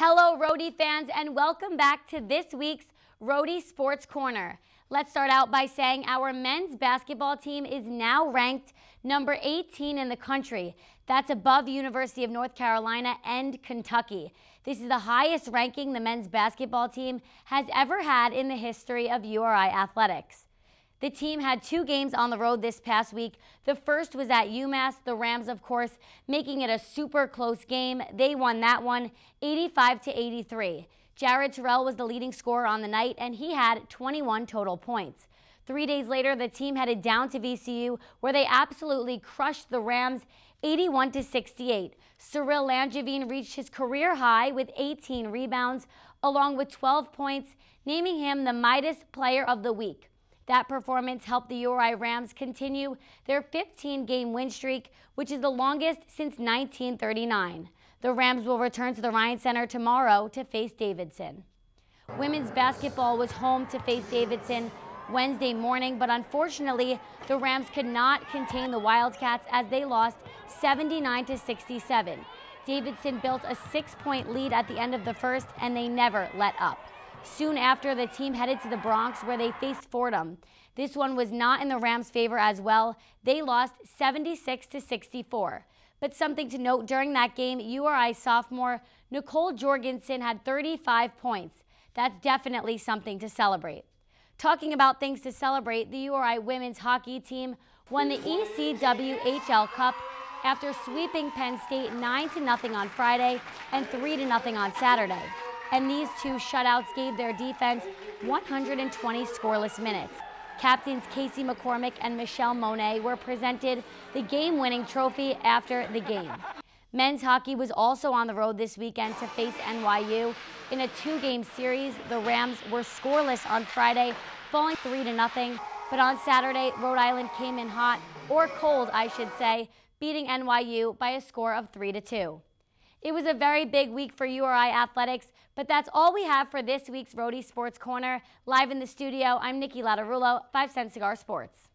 Hello, Rody fans, and welcome back to this week's Rody Sports Corner. Let's start out by saying our men's basketball team is now ranked number 18 in the country. That's above University of North Carolina and Kentucky. This is the highest ranking the men's basketball team has ever had in the history of URI athletics. The team had two games on the road this past week. The first was at UMass, the Rams, of course, making it a super close game. They won that one 85 to 83. Jared Terrell was the leading scorer on the night, and he had 21 total points. Three days later, the team headed down to VCU, where they absolutely crushed the Rams 81 to 68. Cyril Langevin reached his career high with 18 rebounds, along with 12 points, naming him the Midas Player of the Week. That performance helped the URI Rams continue their 15-game win streak, which is the longest since 1939. The Rams will return to the Ryan Center tomorrow to face Davidson. Women's basketball was home to face Davidson Wednesday morning, but unfortunately, the Rams could not contain the Wildcats as they lost 79 to 67. Davidson built a six-point lead at the end of the first, and they never let up. Soon after, the team headed to the Bronx where they faced Fordham. This one was not in the Rams' favor as well. They lost 76 to 64. But something to note during that game, URI sophomore Nicole Jorgensen had 35 points. That's definitely something to celebrate. Talking about things to celebrate, the URI women's hockey team won the ECWHL Cup after sweeping Penn State 9 to nothing on Friday and 3 to nothing on Saturday and these two shutouts gave their defense 120 scoreless minutes. Captains Casey McCormick and Michelle Monet were presented the game-winning trophy after the game. Men's hockey was also on the road this weekend to face NYU. In a two-game series, the Rams were scoreless on Friday, falling 3 to nothing. But on Saturday, Rhode Island came in hot, or cold, I should say, beating NYU by a score of 3 to 2. It was a very big week for URI athletics, but that's all we have for this week's Rhodey Sports Corner. Live in the studio, I'm Nikki Latarulo, 5 Cent Cigar Sports.